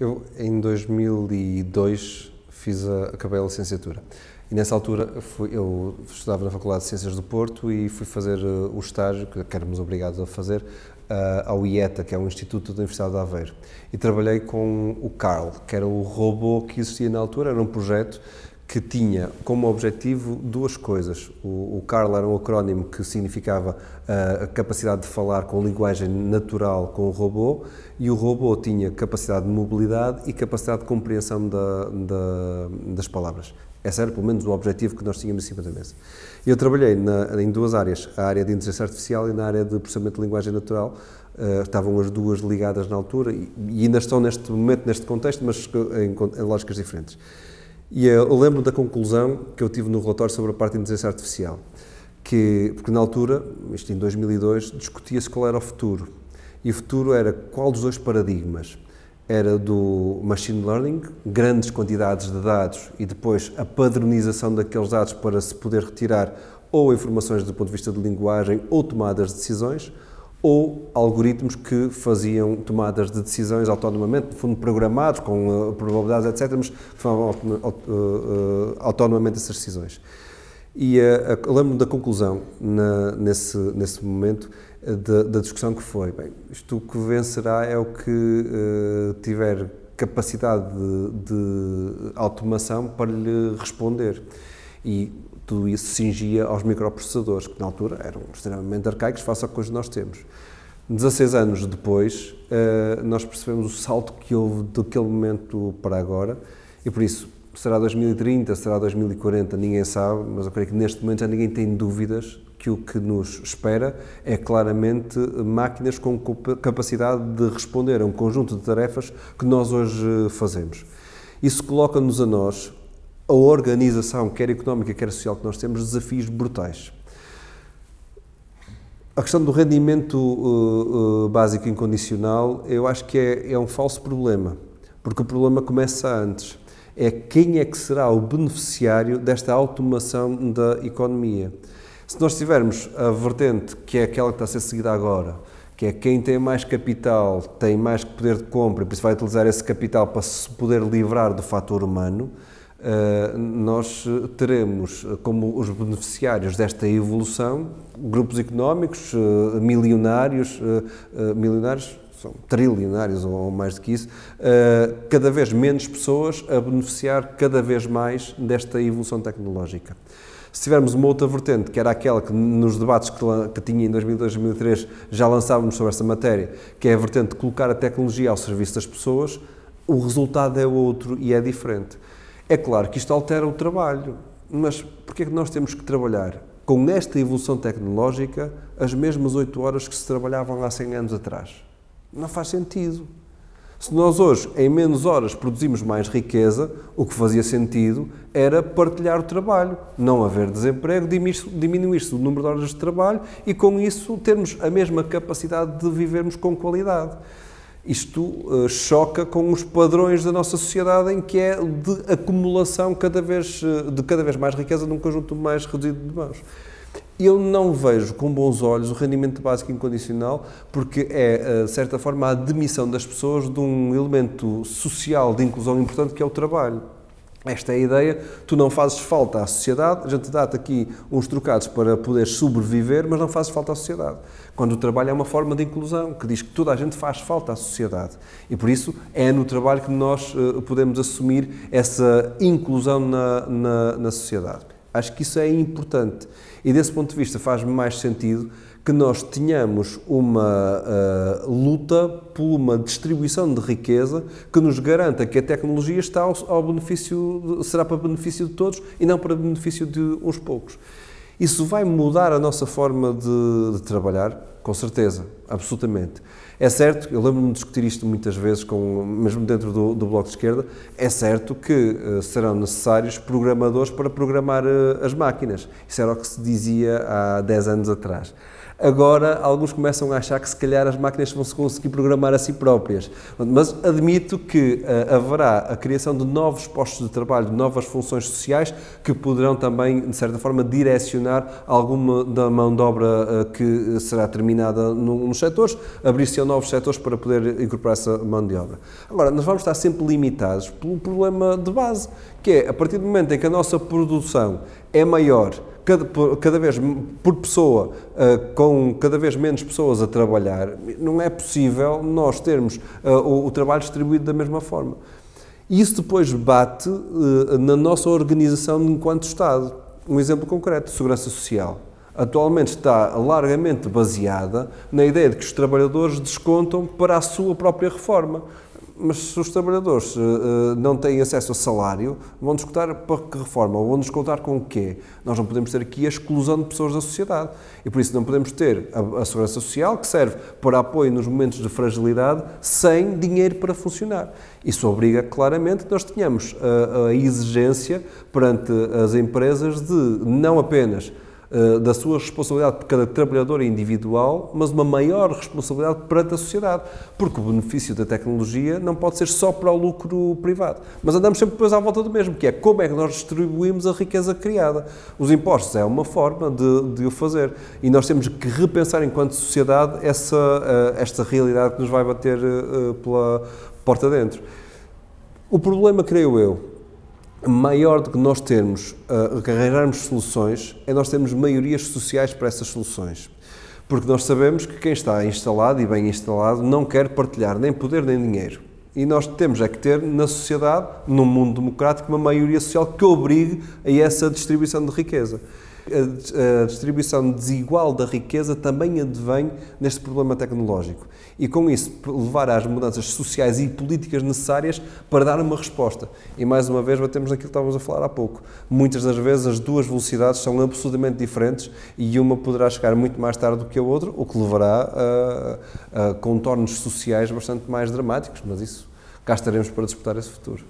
Eu, em 2002, fiz a, acabei a licenciatura. E nessa altura fui, eu estudava na Faculdade de Ciências do Porto e fui fazer uh, o estágio, que éramos obrigados a fazer, uh, ao IETA, que é um instituto da Universidade de Aveiro. E trabalhei com o Carl, que era o robô que existia na altura, era um projeto que tinha como objetivo duas coisas. O, o CARL era um acrónimo que significava uh, a capacidade de falar com linguagem natural com o robô, e o robô tinha capacidade de mobilidade e capacidade de compreensão da, da, das palavras. Esse era, pelo menos, o objetivo que nós tínhamos em cima da mesa. Eu trabalhei na, em duas áreas, a área de inteligência artificial e na área de processamento de linguagem natural. Uh, estavam as duas ligadas na altura e, e, ainda estão neste momento, neste contexto, mas em, em lógicas diferentes. E eu lembro da conclusão que eu tive no relatório sobre a parte de inteligência artificial, que, porque na altura, isto em 2002, discutia-se qual era o futuro. E o futuro era qual dos dois paradigmas? Era do machine learning, grandes quantidades de dados e depois a padronização daqueles dados para se poder retirar ou informações do ponto de vista de linguagem ou tomadas de decisões, ou algoritmos que faziam tomadas de decisões autonomamente, no fundo programados, com uh, probabilidades, etc., mas que tomavam uh, eh, eh, autonomamente essas decisões. E uh, lembro-me da conclusão, na, nesse, nesse momento, da, da, discussão que foi, bem, isto que vencerá é o que tiver capacidade de, de automação para lhe responder. E tudo isso cingia aos microprocessadores, que na altura eram extremamente arcaicos, face a que que nós temos. 16 anos depois, eh, nós percebemos o salto que houve daquele momento para agora, e por isso, será 2030, será 2040, ninguém sabe, mas eu creio que neste momento já ninguém tem dúvidas que o que nos espera é claramente máquinas com capacidade de responder a um conjunto de tarefas que nós hoje fazemos. Isso coloca-nos a nós a organização, quer económica, quer social, que nós temos, desafios brutais. A questão do rendimento uh, uh, básico incondicional, eu acho que é, é, um falso problema, porque o problema começa antes. É quem é que será o beneficiário desta automação da economia. Se nós tivermos a vertente que é aquela que está a ser seguida agora, que é quem tem mais capital tem mais poder de compra, por isso vai utilizar esse capital para se poder livrar do fator humano, eh, nós teremos eh, como os beneficiários desta evolução grupos económicos eh, milionários, milionários são trilionários ou mais do que isso, cada vez menos pessoas a beneficiar cada vez mais desta evolução tecnológica. Se tivermos uma outra vertente, que era aquela que nos debates que, que tinha em 2002, 2003 já lançávamos sobre esta matéria, que é a vertente de colocar a tecnologia ao serviço das pessoas, o resultado é outro e é diferente. É claro que isto altera o trabalho, mas porquê é que nós temos que trabalhar com esta evolução tecnológica as mesmas 8 horas que se trabalhavam há 100 anos atrás? Não faz sentido. Se nós hoje, em menos horas, produzimos mais riqueza, o que fazia sentido era partilhar o trabalho, não haver desemprego, diminuir-se o número de horas de trabalho e, com isso, termos a mesma capacidade de vivermos com qualidade. Isto uh, choca com os padrões da nossa sociedade em que é de acumulação cada vez, eh, de cada vez mais riqueza num conjunto mais reduzido de mãos. Eu não vejo com bons olhos o rendimento básico incondicional, porque é, eh, de certa forma, a demissão das pessoas de um elemento social de inclusão importante que é o trabalho. Esta é a ideia, tu não fazes falta à sociedade, a gente dá-te aqui uns trocados para poderes sobreviver, mas não fazes falta à sociedade. Quando o trabalho é uma forma de inclusão, que diz que toda a gente faz falta à sociedade. E por isso é no trabalho que nós eh, podemos assumir essa inclusão na, na, na sociedade. Acho que isso é importante. E desse ponto de vista faz-me mais sentido que nós tenhamos uma uh, luta por uma distribuição de riqueza que nos garanta que a tecnologia está ao, ao benefício, será para benefício de todos e não para benefício de uns poucos. Isso vai mudar a nossa forma de, de trabalhar? Com certeza, absolutamente. É certo, eu lembro-me de discutir isto muitas vezes, com, mesmo dentro do, do Bloco de Esquerda, é certo que uh, serão necessários programadores para programar uh, as máquinas. Isso era o que se dizia há 10 anos atrás. Agora, alguns começam a achar que se calhar as máquinas vão se conseguir programar a si próprias. Mas admito que uh, haverá a criação de novos postos de trabalho, de novas funções sociais que poderão também, de certa forma, direcionar alguma da mão de obra uh, que será terminada no, nos setores, abrir-se a novos setores para poder incorporar essa mão de obra. Agora, nós vamos estar sempre limitados pelo problema de base, que é a partir do momento em que a nossa produção é maior cada, cada vez por pessoa, eh, com cada vez menos pessoas a trabalhar, não é possível nós termos eh, o, o trabalho distribuído da mesma forma. Isso depois bate eh, na nossa organização enquanto Estado. Um exemplo concreto, segurança social atualmente está largamente baseada na ideia de que os trabalhadores descontam para a sua própria reforma. Mas se os trabalhadores uh, não têm acesso a salário, vão descontar para que reforma? ou Vão descontar com o quê? Nós não podemos ter aqui a exclusão de pessoas da sociedade. E por isso não podemos ter a, a segurança social, que serve para apoio nos momentos de fragilidade, sem dinheiro para funcionar. Isso obriga claramente que nós tenhamos a, eh, a exigência perante as empresas de não apenas eh, da sua responsabilidade por cada trabalhador individual, mas uma maior responsabilidade perante a sociedade, porque o benefício da tecnologia não pode ser só para o lucro privado. Mas andamos sempre depois à volta do mesmo, que é como é que nós distribuímos a riqueza criada. Os impostos é uma forma de, de o fazer e nós temos que repensar enquanto sociedade essa, eh, esta realidade que nos vai bater eh, pela porta dentro. O problema, creio eu, maior do que nós termos, uh, eh, arranjarmos soluções, é nós termos maiorias sociais para essas soluções. Porque nós sabemos que quem está instalado e bem instalado não quer partilhar nem poder nem dinheiro. E nós temos é que ter na sociedade, num mundo democrático, uma maioria social que obrigue a essa distribuição de riqueza a, distribuição desigual da riqueza também advém neste problema tecnológico. E com isso, levar às mudanças sociais e políticas necessárias para dar uma resposta. E mais uma vez, batemos naquilo que estávamos a falar há pouco. Muitas das vezes as duas velocidades são absolutamente diferentes e uma poderá chegar muito mais tarde do que a outra, o que levará a, a contornos sociais bastante mais dramáticos, mas isso cá estaremos para disputar esse futuro.